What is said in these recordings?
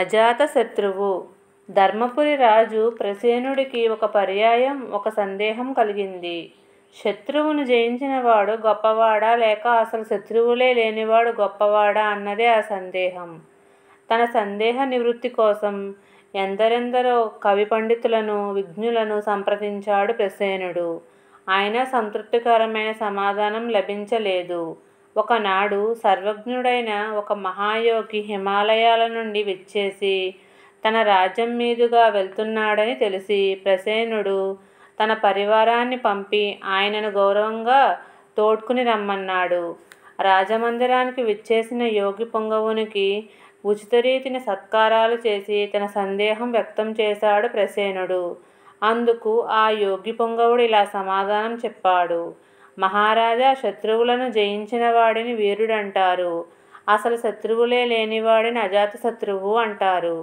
అజాతశత్రువు ధర్మపురి రాజు ప్రసేనుడికి ఒక పర్యాయం ఒక సందేహం కలిగింది శత్రువును జయించినవాడు గొప్పవాడా లేక అసలు శత్రువులే లేనివాడు గొప్పవాడా అన్నదే ఆ సందేహం తన సందేహ నివృత్తి కోసం ఎందరెందరో కవి పండితులను విఘ్నులను సంప్రదించాడు ప్రసేనుడు ఆయన సంతృప్తికరమైన సమాధానం లభించలేదు ఒకనాడు సర్వజ్ఞుడైన ఒక మహాయోగి హిమాలయాల నుండి విచ్చేసి తన రాజ్యం మీదుగా వెళ్తున్నాడని తెలిసి ప్రసేనుడు తన పరివారాన్ని పంపి ఆయనను గౌరవంగా తోడ్కుని రమ్మన్నాడు రాజమందిరానికి విచ్చేసిన యోగి పొంగవునికి ఉచిత రీతిని సత్కారాలు చేసి తన సందేహం వ్యక్తం చేశాడు ప్రసేనుడు అందుకు ఆ యోగి పొంగవుడు ఇలా సమాధానం చెప్పాడు మహారాజా శత్రువులను జయించిన వాడిని వీరుడంటారు అసలు శత్రువులే లేనివాడిని అజాతశత్రువు అంటారు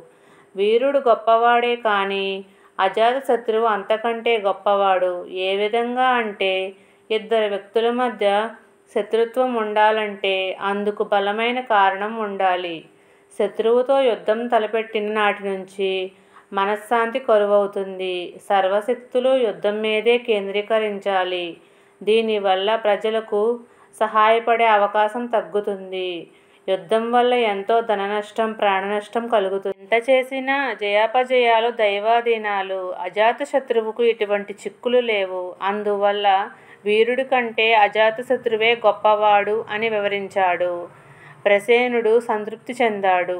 వీరుడు గొప్పవాడే కానీ అజాతశత్రువు అంతకంటే గొప్పవాడు ఏ విధంగా అంటే ఇద్దరు వ్యక్తుల మధ్య శత్రుత్వం ఉండాలంటే అందుకు బలమైన కారణం ఉండాలి శత్రువుతో యుద్ధం తలపెట్టిన నాటి నుంచి మనశ్శాంతి కరువవుతుంది సర్వశక్తులు యుద్ధం మీదే కేంద్రీకరించాలి దీనివల్ల ప్రజలకు సహాయపడే అవకాశం తగ్గుతుంది యుద్ధం వల్ల ఎంతో ధన నష్టం ప్రాణ నష్టం కలుగుతుంది ఎంత చేసినా జయాపజయాలు దైవాధీనాలు అజాతశత్రువుకు ఇటువంటి చిక్కులు లేవు అందువల్ల వీరుడి కంటే అజాతశత్రువే గొప్పవాడు అని వివరించాడు ప్రసేనుడు సంతృప్తి చెందాడు